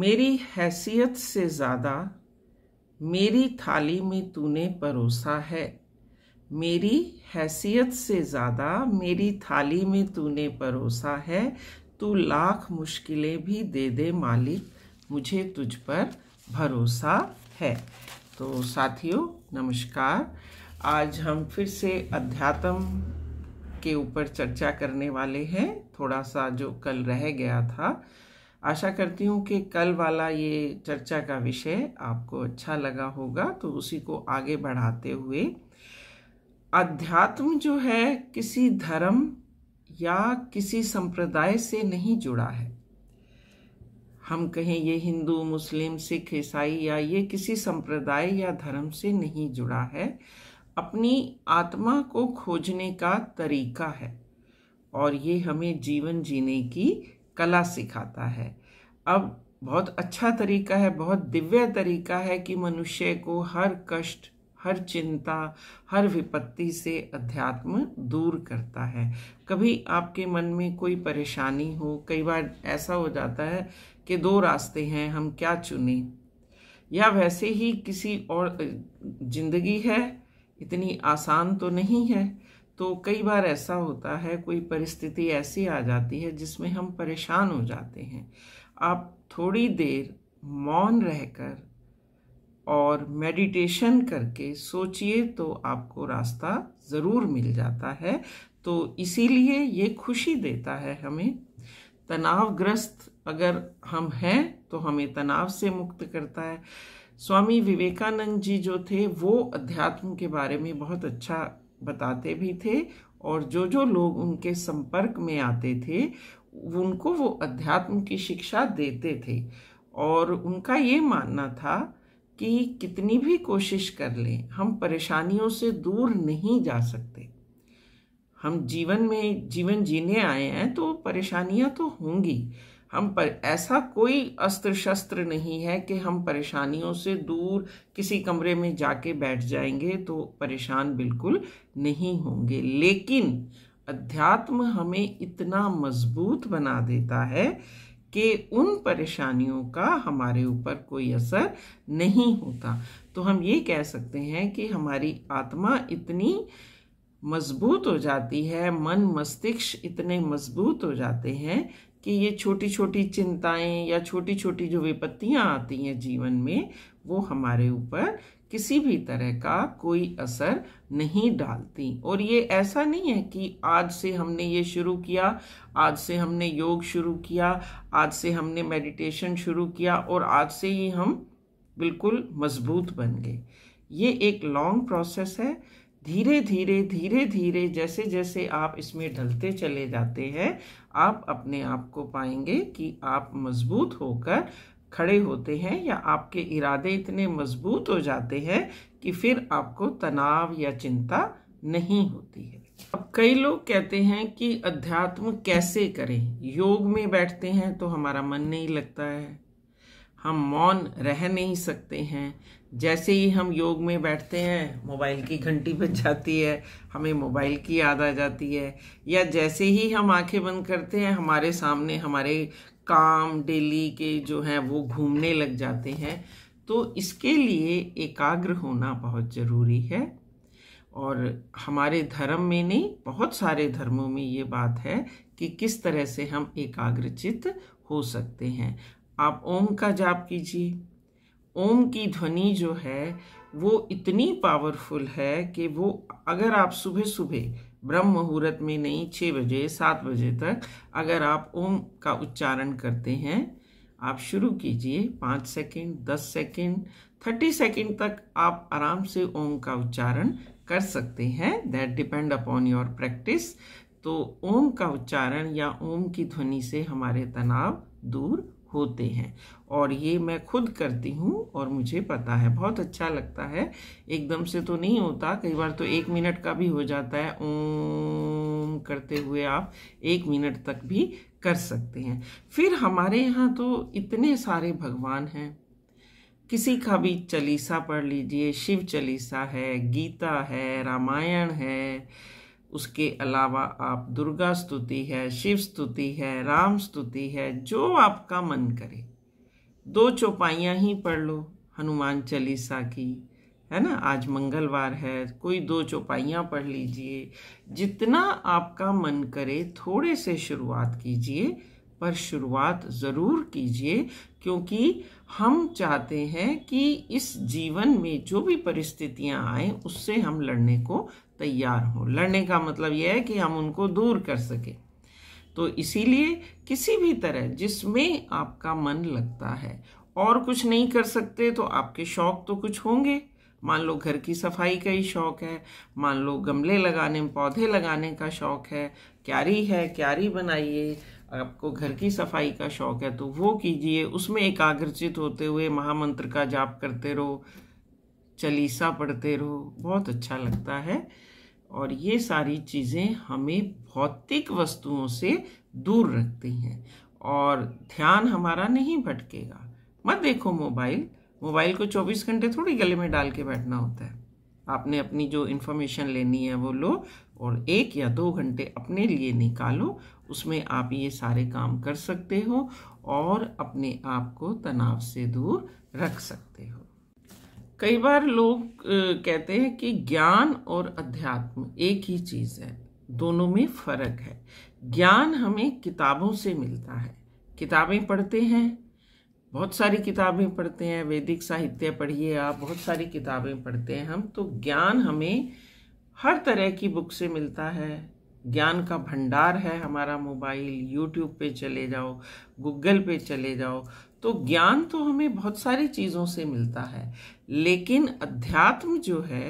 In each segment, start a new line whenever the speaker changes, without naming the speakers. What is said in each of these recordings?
मेरी हैसियत से ज़्यादा मेरी थाली में तूने परोसा है मेरी हैसियत से ज़्यादा मेरी थाली में तूने परोसा है तू लाख मुश्किलें भी दे दे मालिक मुझे तुझ पर भरोसा है तो साथियों नमस्कार आज हम फिर से अध्यात्म के ऊपर चर्चा करने वाले हैं थोड़ा सा जो कल रह गया था आशा करती हूँ कि कल वाला ये चर्चा का विषय आपको अच्छा लगा होगा तो उसी को आगे बढ़ाते हुए अध्यात्म जो है किसी धर्म या किसी संप्रदाय से नहीं जुड़ा है हम कहें ये हिंदू मुस्लिम सिख ईसाई या ये किसी संप्रदाय या धर्म से नहीं जुड़ा है अपनी आत्मा को खोजने का तरीका है और ये हमें जीवन जीने की कला सिखाता है अब बहुत अच्छा तरीका है बहुत दिव्य तरीका है कि मनुष्य को हर कष्ट हर चिंता हर विपत्ति से अध्यात्म दूर करता है कभी आपके मन में कोई परेशानी हो कई बार ऐसा हो जाता है कि दो रास्ते हैं हम क्या चुने या वैसे ही किसी और जिंदगी है इतनी आसान तो नहीं है तो कई बार ऐसा होता है कोई परिस्थिति ऐसी आ जाती है जिसमें हम परेशान हो जाते हैं आप थोड़ी देर मौन रहकर और मेडिटेशन करके सोचिए तो आपको रास्ता ज़रूर मिल जाता है तो इसीलिए ये खुशी देता है हमें तनावग्रस्त अगर हम हैं तो हमें तनाव से मुक्त करता है स्वामी विवेकानंद जी जो थे वो अध्यात्म के बारे में बहुत अच्छा बताते भी थे और जो जो लोग उनके संपर्क में आते थे उनको वो अध्यात्म की शिक्षा देते थे और उनका ये मानना था कि कितनी भी कोशिश कर लें हम परेशानियों से दूर नहीं जा सकते हम जीवन में जीवन जीने आए हैं तो परेशानियां तो होंगी हम पर ऐसा कोई अस्त्र शस्त्र नहीं है कि हम परेशानियों से दूर किसी कमरे में जाके बैठ जाएंगे तो परेशान बिल्कुल नहीं होंगे लेकिन अध्यात्म हमें इतना मजबूत बना देता है कि उन परेशानियों का हमारे ऊपर कोई असर नहीं होता तो हम ये कह सकते हैं कि हमारी आत्मा इतनी मजबूत हो जाती है मन मस्तिष्क इतने मजबूत हो जाते हैं कि ये छोटी छोटी चिंताएं या छोटी छोटी जो विपत्तियां आती हैं जीवन में वो हमारे ऊपर किसी भी तरह का कोई असर नहीं डालती और ये ऐसा नहीं है कि आज से हमने ये शुरू किया आज से हमने योग शुरू किया आज से हमने मेडिटेशन शुरू किया और आज से ही हम बिल्कुल मजबूत बन गए ये एक लॉन्ग प्रोसेस है धीरे धीरे धीरे धीरे जैसे जैसे आप इसमें ढलते चले जाते हैं आप अपने आप को पाएंगे कि आप मजबूत होकर खड़े होते हैं या आपके इरादे इतने मजबूत हो जाते हैं कि फिर आपको तनाव या चिंता नहीं होती है अब कई लोग कहते हैं कि अध्यात्म कैसे करें योग में बैठते हैं तो हमारा मन नहीं लगता है हम मौन रह नहीं सकते हैं जैसे ही हम योग में बैठते हैं मोबाइल की घंटी बज जाती है हमें मोबाइल की याद आ जाती है या जैसे ही हम आंखें बंद करते हैं हमारे सामने हमारे काम डेली के जो हैं वो घूमने लग जाते हैं तो इसके लिए एकाग्र होना बहुत ज़रूरी है और हमारे धर्म में नहीं बहुत सारे धर्मों में ये बात है कि किस तरह से हम एकाग्रचित हो सकते हैं आप ओम का जाप कीजिए ओम की ध्वनि जो है वो इतनी पावरफुल है कि वो अगर आप सुबह सुबह ब्रह्म मुहूर्त में नहीं छः बजे सात बजे तक अगर आप ओम का उच्चारण करते हैं आप शुरू कीजिए पाँच सेकंड दस सेकंड थर्टी सेकंड तक आप आराम से ओम का उच्चारण कर सकते हैं that depend upon your practice तो ओम का उच्चारण या ओम की ध्वनि से हमारे तनाव दूर होते हैं और ये मैं खुद करती हूँ और मुझे पता है बहुत अच्छा लगता है एकदम से तो नहीं होता कई बार तो एक मिनट का भी हो जाता है ओम करते हुए आप एक मिनट तक भी कर सकते हैं फिर हमारे यहाँ तो इतने सारे भगवान हैं किसी का भी चालीसा पढ़ लीजिए शिव चालीसा है गीता है रामायण है उसके अलावा आप दुर्गा स्तुति है शिव स्तुति है राम स्तुति है जो आपका मन करे दो चौपाइयाँ ही पढ़ लो हनुमान चालीसा की है ना आज मंगलवार है कोई दो चौपाइयाँ पढ़ लीजिए जितना आपका मन करे थोड़े से शुरुआत कीजिए पर शुरुआत ज़रूर कीजिए क्योंकि हम चाहते हैं कि इस जीवन में जो भी परिस्थितियाँ आएँ उससे हम लड़ने को तैयार हो लड़ने का मतलब यह है कि हम उनको दूर कर सकें तो इसीलिए किसी भी तरह जिसमें आपका मन लगता है और कुछ नहीं कर सकते तो आपके शौक तो कुछ होंगे मान लो घर की सफाई का ही शौक है मान लो गमले लगाने पौधे लगाने का शौक है क्यारी है क्यारी बनाइए आपको घर की सफाई का शौक है तो वो कीजिए उसमें एकाग्रचित होते हुए महामंत्र का जाप करते रहो चलीसा पढ़ते रहो बहुत अच्छा लगता है और ये सारी चीज़ें हमें भौतिक वस्तुओं से दूर रखती हैं और ध्यान हमारा नहीं भटकेगा मत देखो मोबाइल मोबाइल को 24 घंटे थोड़ी गले में डाल के बैठना होता है आपने अपनी जो इन्फॉर्मेशन लेनी है वो लो और एक या दो घंटे अपने लिए निकालो उसमें आप ये सारे काम कर सकते हो और अपने आप को तनाव से दूर रख सकते हो कई बार लोग कहते हैं कि ज्ञान और अध्यात्म एक ही चीज़ है दोनों में फर्क है ज्ञान हमें किताबों से मिलता है किताबें पढ़ते हैं बहुत सारी किताबें पढ़ते हैं वैदिक साहित्य पढ़िए आप बहुत सारी किताबें पढ़ते हैं हम तो ज्ञान हमें हर तरह की बुक से मिलता है ज्ञान का भंडार है हमारा मोबाइल यूट्यूब पे चले जाओ गूगल पे चले जाओ तो ज्ञान तो हमें बहुत सारी चीज़ों से मिलता है लेकिन अध्यात्म जो है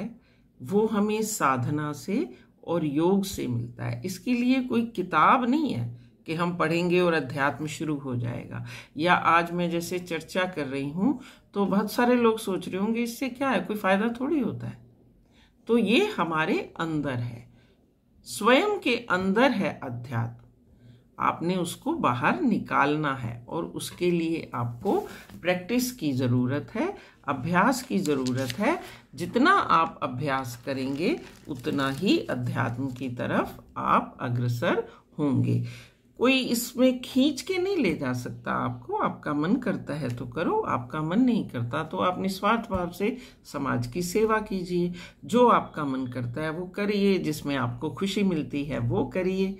वो हमें साधना से और योग से मिलता है इसके लिए कोई किताब नहीं है कि हम पढ़ेंगे और अध्यात्म शुरू हो जाएगा या आज मैं जैसे चर्चा कर रही हूँ तो बहुत सारे लोग सोच रहे होंगे इससे क्या है कोई फ़ायदा थोड़ी होता है तो ये हमारे अंदर है स्वयं के अंदर है अध्यात्म आपने उसको बाहर निकालना है और उसके लिए आपको प्रैक्टिस की ज़रूरत है अभ्यास की ज़रूरत है जितना आप अभ्यास करेंगे उतना ही अध्यात्म की तरफ आप अग्रसर होंगे कोई इसमें खींच के नहीं ले जा सकता आपको आपका मन करता है तो करो आपका मन नहीं करता तो आप निस्वार्थ भाव से समाज की सेवा कीजिए जो आपका मन करता है वो करिए जिसमें आपको खुशी मिलती है वो करिए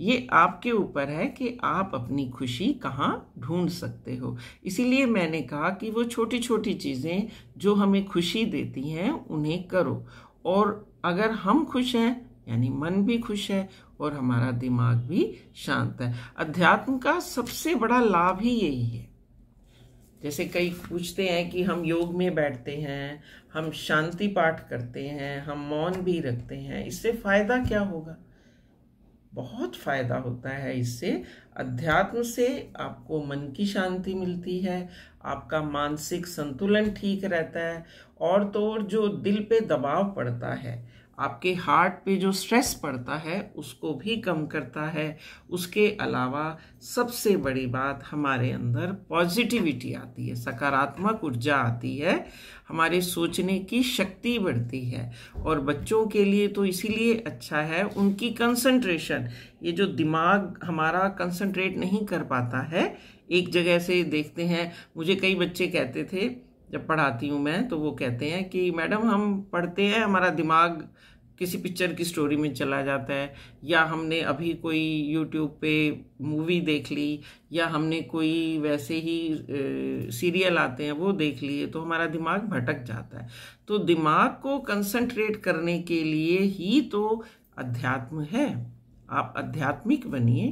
ये आपके ऊपर है कि आप अपनी खुशी कहाँ ढूंढ सकते हो इसीलिए मैंने कहा कि वो छोटी छोटी चीज़ें जो हमें खुशी देती हैं उन्हें करो और अगर हम खुश हैं यानी मन भी खुश है और हमारा दिमाग भी शांत है अध्यात्म का सबसे बड़ा लाभ ही यही है जैसे कई पूछते हैं कि हम योग में बैठते हैं हम शांति पाठ करते हैं हम मौन भी रखते हैं इससे फ़ायदा क्या होगा बहुत फ़ायदा होता है इससे अध्यात्म से आपको मन की शांति मिलती है आपका मानसिक संतुलन ठीक रहता है और तो और जो दिल पे दबाव पड़ता है आपके हार्ट पे जो स्ट्रेस पड़ता है उसको भी कम करता है उसके अलावा सबसे बड़ी बात हमारे अंदर पॉजिटिविटी आती है सकारात्मक ऊर्जा आती है हमारे सोचने की शक्ति बढ़ती है और बच्चों के लिए तो इसीलिए अच्छा है उनकी कंसंट्रेशन ये जो दिमाग हमारा कंसंट्रेट नहीं कर पाता है एक जगह से देखते हैं मुझे कई बच्चे कहते थे जब पढ़ाती हूँ मैं तो वो कहते हैं कि मैडम हम पढ़ते हैं हमारा दिमाग किसी पिक्चर की स्टोरी में चला जाता है या हमने अभी कोई यूट्यूब पे मूवी देख ली या हमने कोई वैसे ही सीरियल आते हैं वो देख लिए तो हमारा दिमाग भटक जाता है तो दिमाग को कंसंट्रेट करने के लिए ही तो अध्यात्म है आप आध्यात्मिक बनिए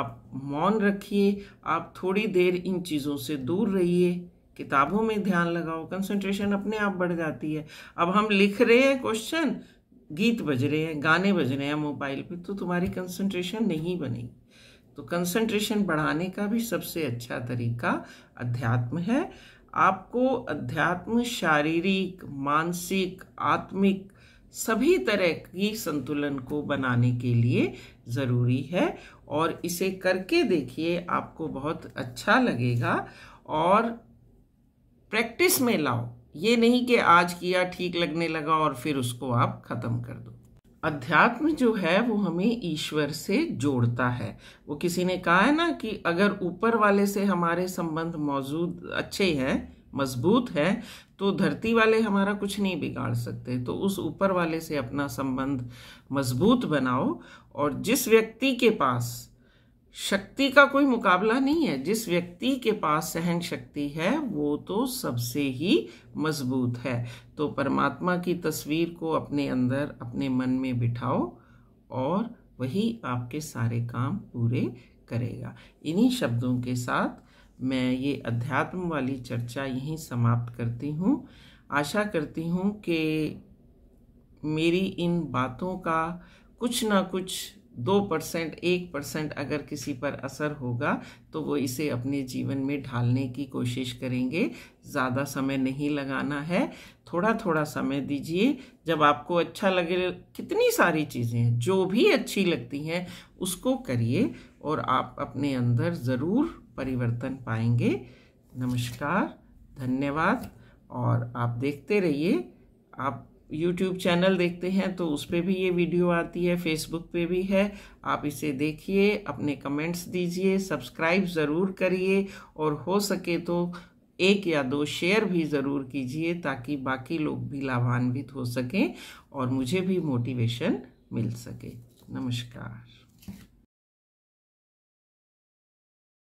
आप मौन रखिए आप थोड़ी देर इन चीज़ों से दूर रहिए किताबों में ध्यान लगाओ कंसंट्रेशन अपने आप बढ़ जाती है अब हम लिख रहे हैं क्वेश्चन गीत बज रहे हैं गाने बज रहे हैं मोबाइल पे तो तुम्हारी कंसंट्रेशन नहीं बनेगी तो कंसंट्रेशन बढ़ाने का भी सबसे अच्छा तरीका अध्यात्म है आपको अध्यात्म शारीरिक मानसिक आत्मिक सभी तरह की संतुलन को बनाने के लिए ज़रूरी है और इसे करके देखिए आपको बहुत अच्छा लगेगा और प्रैक्टिस में लाओ ये नहीं कि आज किया ठीक लगने लगा और फिर उसको आप ख़त्म कर दो अध्यात्म जो है वो हमें ईश्वर से जोड़ता है वो किसी ने कहा है ना कि अगर ऊपर वाले से हमारे संबंध मौजूद अच्छे हैं मजबूत है तो धरती वाले हमारा कुछ नहीं बिगाड़ सकते तो उस ऊपर वाले से अपना संबंध मजबूत बनाओ और जिस व्यक्ति के पास शक्ति का कोई मुकाबला नहीं है जिस व्यक्ति के पास सहन शक्ति है वो तो सबसे ही मजबूत है तो परमात्मा की तस्वीर को अपने अंदर अपने मन में बिठाओ और वही आपके सारे काम पूरे करेगा इन्हीं शब्दों के साथ मैं ये अध्यात्म वाली चर्चा यहीं समाप्त करती हूँ आशा करती हूँ कि मेरी इन बातों का कुछ ना कुछ दो परसेंट एक परसेंट अगर किसी पर असर होगा तो वो इसे अपने जीवन में ढालने की कोशिश करेंगे ज़्यादा समय नहीं लगाना है थोड़ा थोड़ा समय दीजिए जब आपको अच्छा लगे कितनी सारी चीज़ें हैं जो भी अच्छी लगती हैं उसको करिए और आप अपने अंदर ज़रूर परिवर्तन पाएंगे नमस्कार धन्यवाद और आप देखते रहिए आप यूट्यूब चैनल देखते हैं तो उस पर भी ये वीडियो आती है फेसबुक पे भी है आप इसे देखिए अपने कमेंट्स दीजिए सब्सक्राइब ज़रूर करिए और हो सके तो एक या दो शेयर भी ज़रूर कीजिए ताकि बाकी लोग भी लाभान्वित हो सकें और मुझे भी मोटिवेशन मिल सके नमस्कार